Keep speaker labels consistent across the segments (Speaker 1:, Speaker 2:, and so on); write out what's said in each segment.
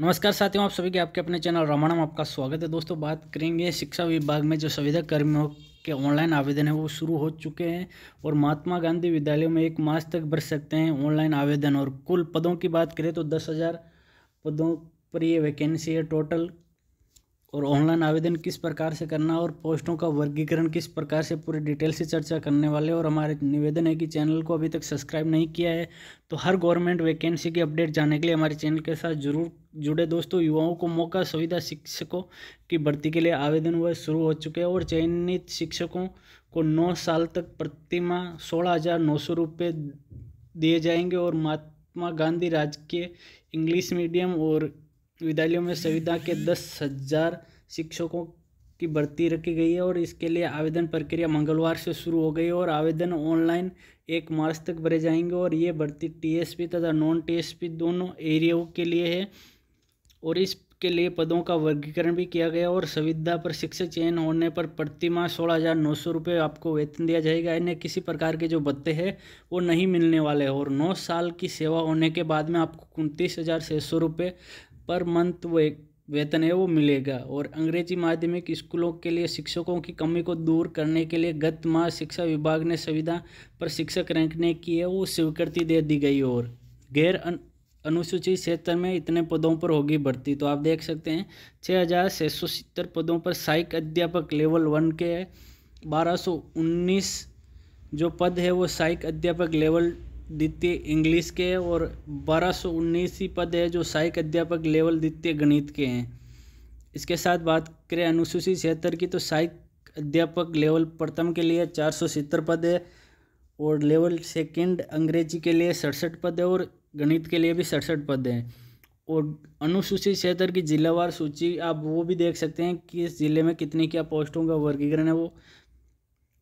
Speaker 1: नमस्कार साथियों आप सभी के आपके अपने चैनल रामायण आपका स्वागत है दोस्तों बात करेंगे शिक्षा विभाग में जो संविधा कर्मियों के ऑनलाइन आवेदन है वो शुरू हो चुके हैं और महात्मा गांधी विद्यालयों में एक मार्च तक भर सकते हैं ऑनलाइन आवेदन और कुल पदों की बात करें तो दस हज़ार पदों पर ये वैकेंसी है टोटल और ऑनलाइन आवेदन किस प्रकार से करना और पोस्टों का वर्गीकरण किस प्रकार से पूरी डिटेल से चर्चा करने वाले और हमारे निवेदन है कि चैनल को अभी तक सब्सक्राइब नहीं किया है तो हर गवर्नमेंट वैकेंसी की अपडेट जानने के लिए हमारे चैनल के साथ जरूर जुड़े दोस्तों युवाओं को मौका सुविधा शिक्षकों की भर्ती के लिए आवेदन हुए शुरू हो चुके हैं और चयनित शिक्षकों को नौ साल तक प्रतिमा सोलह हज़ार नौ सौ रुपये दिए जाएंगे और महात्मा गांधी राजकीय इंग्लिश मीडियम और विद्यालयों में संविदा के दस हजार शिक्षकों की भर्ती रखी गई है और इसके लिए आवेदन प्रक्रिया मंगलवार से शुरू हो गई और आवेदन ऑनलाइन एक मार्च तक भरे जाएंगे और ये भर्ती टीएसपी तथा नॉन टीएसपी दोनों एरियाओं के लिए है और इसके लिए पदों का वर्गीकरण भी किया गया और सुविधा पर शिक्षक चयन होने पर प्रतिमाह सोलह हज़ार नौ सौ रुपये आपको वेतन दिया जाएगा इन्हें किसी प्रकार के जो भत्ते हैं वो नहीं मिलने वाले और नौ साल की सेवा होने के बाद में आपको उनतीस हज़ार छः सौ रुपये पर मंथ वे वेतन है वो मिलेगा और अंग्रेजी माध्यमिक स्कूलों के लिए शिक्षकों की कमी को दूर करने के लिए गत माह शिक्षा विभाग ने सुविधा पर शिक्षक रैंकने की है वो स्वीकृति दे दी गई और गैर अनुसूचित क्षेत्र में इतने पदों पर होगी भर्ती तो आप देख सकते हैं छः हज़ार छः सौ सत्तर पदों पर सहायक अध्यापक लेवल वन के बारह सौ उन्नीस जो पद है वो सहायक अध्यापक लेवल द्वितीय इंग्लिश के और बारह सौ उन्नीस पद है जो सहायक अध्यापक लेवल द्वितीय गणित के हैं इसके साथ बात करें अनुसूचित क्षेत्र की तो सहायक अध्यापक लेवल प्रथम के लिए चार सौ सत्तर पद है और लेवल सेकंड अंग्रेजी के लिए सड़सठ पद है और गणित के लिए भी सड़सठ पद है और अनुसूचित क्षेत्र की जिलावार सूची आप वो भी देख सकते हैं कि इस ज़िले में कितनी क्या पोस्टों का वर्गीकरण है वो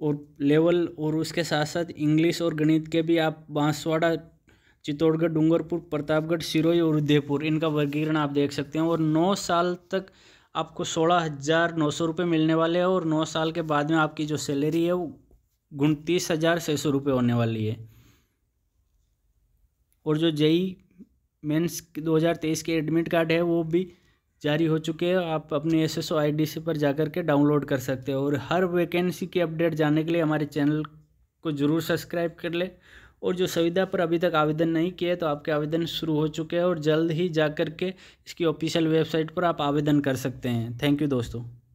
Speaker 1: और लेवल और उसके साथ साथ इंग्लिश और गणित के भी आप बांसवाड़ा चित्तौड़गढ़ डूंगरपुर प्रतापगढ़ सिरोही और उदयपुर इनका वर्गीकरण आप देख सकते हैं और नौ साल तक आपको सोलह हज़ार नौ सौ रुपये मिलने वाले हैं और नौ साल के बाद में आपकी जो सैलरी है वो उनतीस हज़ार छः सौ रुपये होने वाली है और जो जेई मेंस तेईस के एडमिट कार्ड है वो भी जारी हो चुके हैं आप अपने एस एस सी पर जाकर के डाउनलोड कर सकते हो और हर वैकेंसी की अपडेट जानने के लिए हमारे चैनल को ज़रूर सब्सक्राइब कर ले और जो सुविधा पर अभी तक आवेदन नहीं किए तो आपके आवेदन शुरू हो चुके हैं और जल्द ही जा कर के इसकी ऑफिशियल वेबसाइट पर आप आवेदन कर सकते हैं थैंक यू दोस्तों